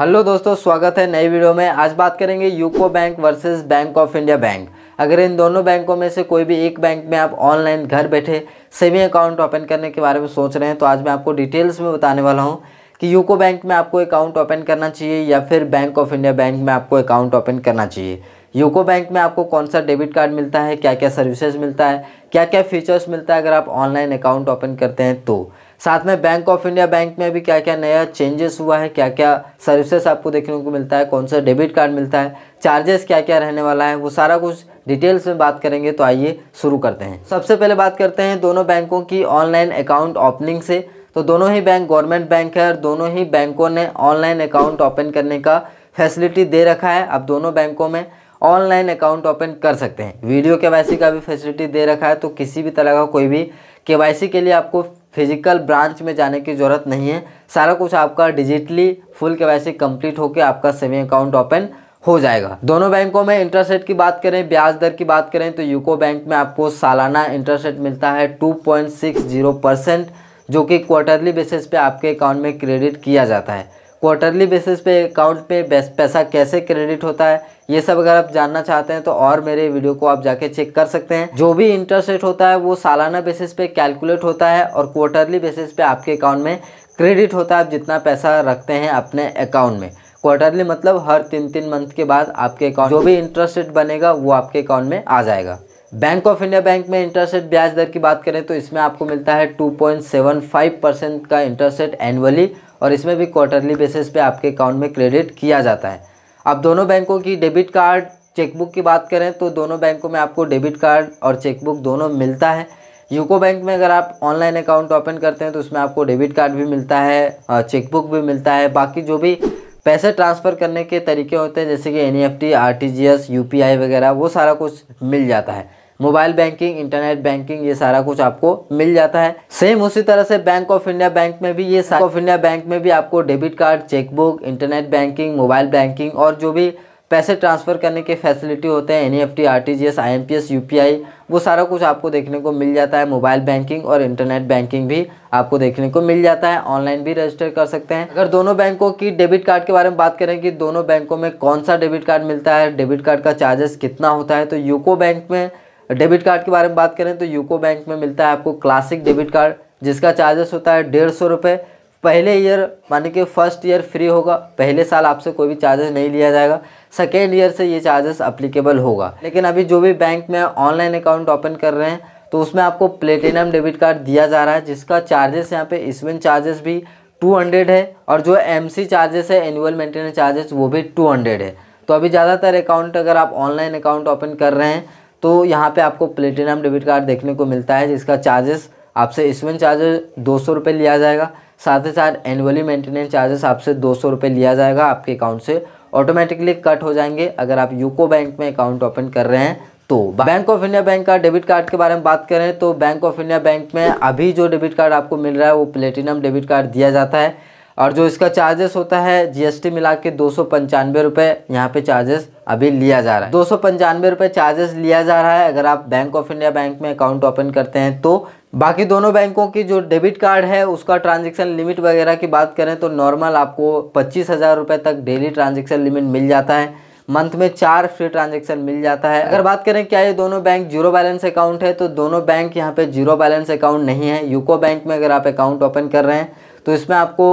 hello दोस्तों स्वागत है नई वीडियो में आज बात करेंगे UCO bank versus bank of India bank अगर इन दोनों बैंकों में से कोई भी एक बैंक में आप ऑनलाइन घर बैठे सेविंग अकाउंट ओपन करने के बारे में सोच रहे हैं तो आज मैं आपको डिटेल्स में बताने वाला हूं कि यूको बैंक में आपको अकाउंट ओपन करना चाहिए या फिर बैंक ऑफ इंडिया बैंक में आपको अकाउंट ओपन करना चाहिए यूको बैंक में आपको कौन सा डेबिट कार्ड मिलता है क्या क्या सर्विसेज मिलता है क्या क्या फीचर्स मिलता है अगर आप ऑनलाइन अकाउंट ओपन करते हैं तो साथ में बैंक ऑफ इंडिया बैंक में भी क्या क्या नया चेंजेस हुआ है क्या क्या सर्विसेस आपको देखने को मिलता है कौन सा डेबिट कार्ड मिलता है चार्जेस क्या क्या रहने वाला है वो सारा कुछ डिटेल्स में बात करेंगे तो आइए शुरू करते हैं सबसे पहले बात करते हैं दोनों बैंकों की ऑनलाइन अकाउंट ओपनिंग से तो दोनों ही बैंक गवर्नमेंट बैंक है और दोनों ही बैंकों ने ऑनलाइन अकाउंट ओपन करने का फैसिलिटी दे रखा है अब दोनों बैंकों में ऑनलाइन अकाउंट ओपन कर सकते हैं वीडियो के का भी फैसिलिटी दे रखा है तो किसी भी तरह का कोई भी के के लिए आपको फिजिकल ब्रांच में जाने की ज़रूरत नहीं है सारा कुछ आपका डिजिटली फुल के कंप्लीट होकर आपका सेविंग अकाउंट ओपन हो जाएगा दोनों बैंकों में इंटरेस्ट रेट की बात करें ब्याज दर की बात करें तो यूको बैंक में आपको सालाना इंटरेस्ट रेट मिलता है 2.60 परसेंट जो कि क्वार्टरली बेसिस पे आपके अकाउंट में क्रेडिट किया जाता है क्वार्टरली बेसिस पे अकाउंट पे पैसा कैसे क्रेडिट होता है ये सब अगर आप जानना चाहते हैं तो और मेरे वीडियो को आप जाके चेक कर सकते हैं जो भी इंटरेस्ट रेट होता है वो सालाना बेसिस पे कैलकुलेट होता है और क्वार्टरली बेसिस पे आपके अकाउंट में क्रेडिट होता है आप जितना पैसा रखते हैं अपने अकाउंट में क्वार्टरली मतलब हर तीन तीन मंथ के बाद आपके अकाउंट जो भी इंटरेस्ट रेट बनेगा वो आपके अकाउंट में आ जाएगा बैंक ऑफ इंडिया बैंक में इंटरेस्ट रेट ब्याज दर की बात करें तो इसमें आपको मिलता है 2.75 परसेंट का इंटरेस्ट रेट एनुअली और इसमें भी क्वार्टरली बेसिस पे आपके अकाउंट में क्रेडिट किया जाता है अब दोनों बैंकों की डेबिट कार्ड चेकबुक की बात करें तो दोनों बैंकों में आपको डेबिट कार्ड और चेकबुक दोनों मिलता है यूको बैंक में अगर आप ऑनलाइन अकाउंट ओपन करते हैं तो उसमें आपको डेबिट कार्ड भी मिलता है चेकबुक भी मिलता है बाकी जो भी पैसे ट्रांसफ़र करने के तरीके होते हैं जैसे कि N E F T R T G S U P I वगैरह वो सारा कुछ मिल जाता है मोबाइल बैंकिंग इंटरनेट बैंकिंग ये सारा कुछ आपको मिल जाता है सेम उसी तरह से बैंक ऑफ इंडिया बैंक में भी ये बैंक ऑफ इंडिया बैंक में भी आपको debit card chequebook internet banking mobile banking और जो भी पैसे ट्रांसफ़र करने के फैसिलिटी होते हैं N E F T R T G S I M P S U P I वो सारा कुछ आपको देखने को मिल जाता है मोबाइल बैंकिंग और इंटरनेट बैंकिंग भी आपको देखने को मिल जाता है ऑनलाइन भी रजिस्टर कर सकते हैं अगर दोनों बैंकों की डेबिट कार्ड के बारे में बात करें कि दोनों बैंकों में कौन सा डेबिट कार्ड मिलता है डेबिट कार्ड का चार्जेस कितना होता है तो यूको बैंक में डेबिट कार्ड के बारे में बात करें तो यूको बैंक में मिलता है आपको क्लासिक डेबिट कार्ड जिसका चार्जेस होता है डेढ़ सौ रुपये पहले ईयर मानी कि फर्स्ट ईयर फ्री होगा पहले साल आपसे कोई भी चार्जेस नहीं लिया जाएगा सेकेंड ईयर से ये चार्जेस अप्लीकेबल होगा लेकिन अभी जो भी बैंक में ऑनलाइन अकाउंट ओपन कर रहे हैं तो उसमें आपको प्लेटिनम डेबिट कार्ड दिया जा रहा है जिसका चार्जेस यहाँ पे स्विन चार्जेस भी 200 है और जो एमसी चार्जेस है एनुअल मेंटेनेंस चार्जेस वो भी 200 है तो अभी ज़्यादातर अकाउंट अगर आप ऑनलाइन अकाउंट ओपन कर रहे हैं तो यहाँ पे आपको प्लेटिनम डेबिट कार्ड देखने को मिलता है जिसका चार्जेस आपसे इसमें चार्जेस दो सौ रुपये लिया जाएगा साथ ही साथ एनुअली मेंटेनेंस चार्जेस आपसे दो सौ रुपये लिया जाएगा आपके अकाउंट से ऑटोमेटिकली कट हो जाएंगे अगर आप यूको बैंक में अकाउंट ओपन कर रहे हैं तो बैंक ऑफ इंडिया बैंक का डेबिट कार्ड के बारे में बात करें तो बैंक ऑफ इंडिया बैंक में अभी जो डेबिट कार्ड आपको मिल रहा है वो प्लेटिनम डेबिट कार्ड दिया जाता है और जो इसका चार्जेस होता है जीएसटी मिला के दो सौ पंचानवे रुपये यहाँ पे चार्जेस अभी लिया जा रहा है दो सौ पंचानवे रुपये चार्जेस लिया जा रहा है अगर आप बैंक ऑफ इंडिया बैंक में अकाउंट ओपन करते हैं तो बाकी दोनों बैंकों की जो डेबिट कार्ड है उसका ट्रांजैक्शन लिमिट वगैरह की बात करें तो नॉर्मल आपको पच्चीस हज़ार रुपये तक डेली ट्रांजेक्शन लिमिट मिल जाता है मंथ में चार फ्री ट्रांजेक्शन मिल जाता है अगर बात करें क्या ये दोनों बैंक जीरो बैलेंस अकाउंट है तो दोनों बैंक यहाँ पे जीरो बैलेंस अकाउंट नहीं है यूको बैंक में अगर आप अकाउंट ओपन कर रहे हैं तो इसमें आपको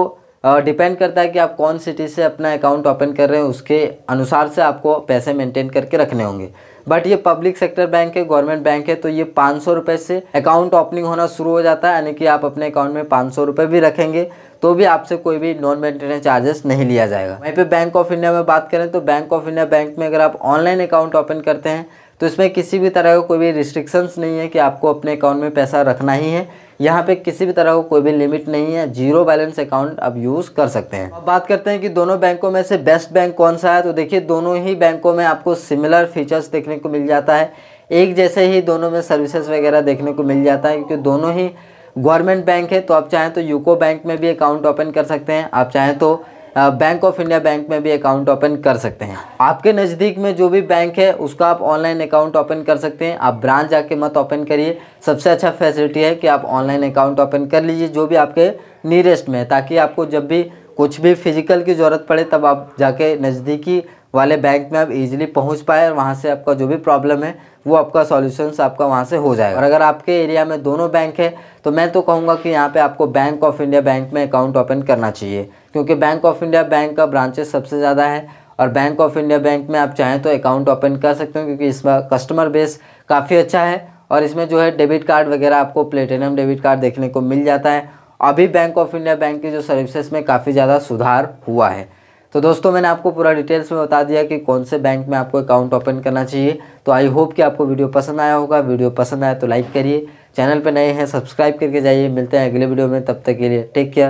डिपेंड करता है कि आप कौन सिटी से अपना अकाउंट ओपन कर रहे हैं उसके अनुसार से आपको पैसे मेंटेन करके रखने होंगे बट ये पब्लिक सेक्टर बैंक है गवर्नमेंट बैंक है तो ये पाँच सौ से अकाउंट ओपनिंग होना शुरू हो जाता है यानी कि आप अपने अकाउंट में पाँच सौ भी रखेंगे तो भी आपसे कोई भी नॉन मेंटेनेंस चार्जेस नहीं लिया जाएगा वहीं पे बैंक ऑफ इंडिया में बात करें तो बैंक ऑफ इंडिया बैंक में अगर आप ऑनलाइन अकाउंट ओपन करते हैं तो इसमें किसी भी तरह का कोई भी रिस्ट्रिक्शंस नहीं है कि आपको अपने अकाउंट में पैसा रखना ही है यहाँ पे किसी भी तरह का कोई भी लिमिट नहीं है जीरो बैलेंस अकाउंट आप यूज़ कर सकते हैं अब बात करते हैं कि दोनों बैंकों में से बेस्ट बैंक कौन सा है तो देखिए दोनों ही बैंकों में आपको सिमिलर फीचर्स देखने को मिल जाता है एक जैसे ही दोनों में सर्विसेज वगैरह देखने को मिल जाता है क्योंकि दोनों ही गवर्नमेंट बैंक है तो आप चाहें तो यूको बैंक में भी अकाउंट ओपन कर सकते हैं आप चाहें तो बैंक ऑफ इंडिया बैंक में भी अकाउंट ओपन कर सकते हैं आपके नज़दीक में जो भी बैंक है उसका आप ऑनलाइन अकाउंट ओपन कर सकते हैं आप ब्रांच जाके मत ओपन करिए सबसे अच्छा फैसिलिटी है कि आप ऑनलाइन अकाउंट ओपन कर लीजिए जो भी आपके नियरेस्ट में है ताकि आपको जब भी कुछ भी फिजिकल की ज़रूरत पड़े तब आप जाके नज़दीकी वाले बैंक में आप इजीली पहुंच पाए और वहाँ से आपका जो भी प्रॉब्लम है वो आपका सॉल्यूशंस आपका वहाँ से हो जाएगा और अगर आपके एरिया में दोनों बैंक है तो मैं तो कहूँगा कि यहाँ पे आपको बैंक ऑफ इंडिया बैंक में अकाउंट ओपन करना चाहिए क्योंकि बैंक ऑफ इंडिया बैंक का ब्रांचेस सबसे ज़्यादा है और बैंक ऑफ इंडिया बैंक में आप चाहें तो अकाउंट ओपन कर सकते हो क्योंकि इसमें कस्टमर बेस काफ़ी अच्छा है और इसमें जो है डेबिट कार्ड वगैरह आपको प्लेटिनम डेबिट कार्ड देखने को मिल जाता है अभी बैंक ऑफ इंडिया बैंक की जो सर्विसेज में काफ़ी ज़्यादा सुधार हुआ है तो दोस्तों मैंने आपको पूरा डिटेल्स में बता दिया कि कौन से बैंक में आपको अकाउंट ओपन करना चाहिए तो आई होप कि आपको वीडियो पसंद आया होगा वीडियो पसंद आया तो लाइक करिए चैनल पर नए हैं सब्सक्राइब करके जाइए मिलते हैं अगले वीडियो में तब तक के लिए टेक केयर